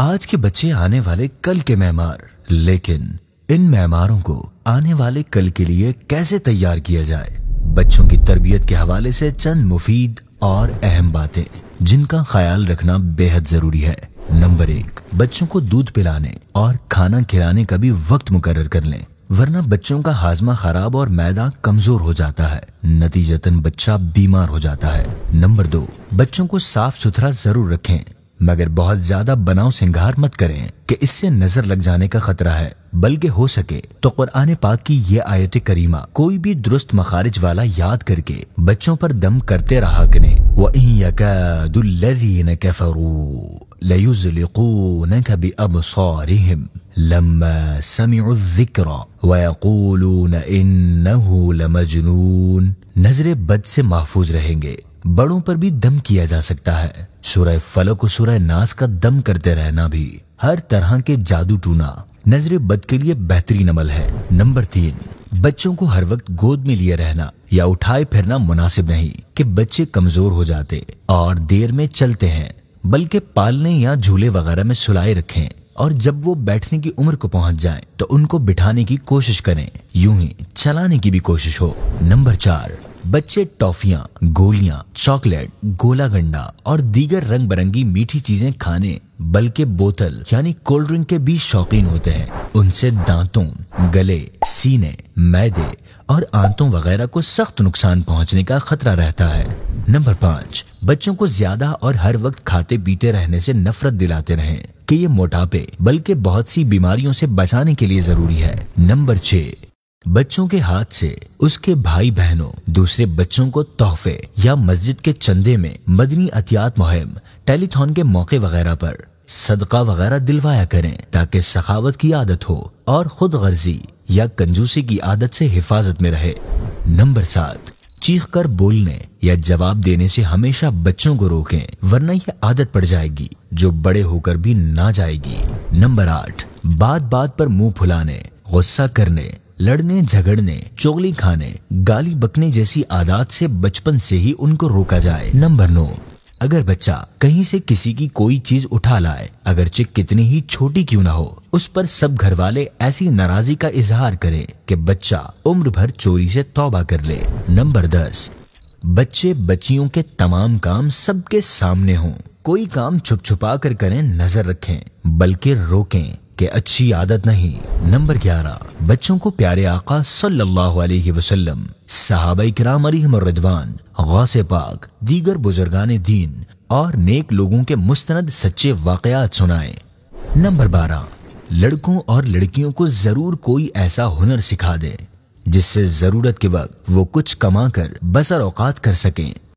आज के बच्चे आने वाले कल के मेहमार लेकिन इन मेहमारों को आने वाले कल के लिए कैसे तैयार किया जाए बच्चों की तरबियत के हवाले से चंद मुफीद और अहम बातें जिनका ख्याल रखना बेहद जरूरी है नंबर एक बच्चों को दूध पिलाने और खाना खिलाने का भी वक्त मुकर कर लें वरना बच्चों का हाजमा खराब और मैदा कमजोर हो जाता है नतीजतन बच्चा बीमार हो जाता है नंबर दो बच्चों को साफ सुथरा जरूर रखें मगर बहुत ज्यादा बनाव सिंगार मत करें कि इससे नजर लग जाने का खतरा है बल्कि हो सके तो कुरान पाक की ये आयत करीमा कोई भी दुरुस्त मखारिज वाला याद करके बच्चों पर दम करते रहा करें नजरे बद से महफूज रहेंगे बड़ों पर भी दम किया जा सकता है सुरह फलक और सुरह नास का दम करते रहना भी हर तरह के जादू टूना नजर बद के लिए बेहतरीन अमल है नंबर तीन बच्चों को हर वक्त गोद में लिए रहना या उठाए फिरना मुनासिब नहीं कि बच्चे कमजोर हो जाते और देर में चलते हैं बल्कि पालने या झूले वगैरह में सुलाए रखें और जब वो बैठने की उम्र को पहुंच जाएं तो उनको बिठाने की कोशिश करें यूं ही चलाने की भी कोशिश हो नंबर चार बच्चे टॉफिया गोलियाँ चॉकलेट गोला गंडा और दीगर रंग बिरंगी मीठी चीजें खाने बल्कि बोतल यानी कोल्ड ड्रिंक के भी शौकीन होते हैं उनसे दांतों गले सीने मैदे और आंतों वगैरह को सख्त नुकसान पहुंचने का खतरा रहता है नंबर पाँच बच्चों को ज्यादा और हर वक्त खाते पीते रहने से नफरत दिलाते रहें कि ये मोटापे बल्कि बहुत सी बीमारियों से बचाने के लिए जरूरी है नंबर छह बच्चों के हाथ से उसके भाई बहनों दूसरे बच्चों को तोहफे या मस्जिद के चंदे में मदनी अतियात मुहिम टेलीथॉन के मौके वगैरह पर सदका वगैरह दिलवाया करें ताकि सखावत की आदत हो और खुद गर्जी या कंजूसी की आदत से हिफाजत में रहे नंबर सात चीख कर बोलने या जवाब देने से हमेशा बच्चों को रोकें वरना ये आदत पड़ जाएगी जो बड़े होकर भी ना जाएगी नंबर आठ बात बात पर मुंह फुलाने गुस्सा करने लड़ने झगड़ने चोगली खाने गाली बकने जैसी आदत से बचपन से ही उनको रोका जाए नंबर नौ अगर बच्चा कहीं से किसी की कोई चीज उठा लाए अगर चिक कितनी ही छोटी क्यों ना हो उस पर सब घर वाले ऐसी नाराजगी का इजहार करें कि बच्चा उम्र भर चोरी से तौबा कर ले नंबर दस बच्चे बच्चियों के तमाम काम सबके सामने हों कोई काम छुप छुपा कर करें नजर रखें बल्कि रोकें के अच्छी आदत नहीं नंबर ग्यारह बच्चों को प्यारे आका सल्लल्लाहु अलैहि वसल्लम साहब कराम रिदवान गौसे पाक दीगर बुजुर्गान दीन और नेक लोगों के मुस्तंद सच्चे वाकयात सुनाए नंबर बारह लड़कों और लड़कियों को जरूर कोई ऐसा हुनर सिखा दे जिससे जरूरत के वक्त वो कुछ कमा कर बसर औकात कर सकें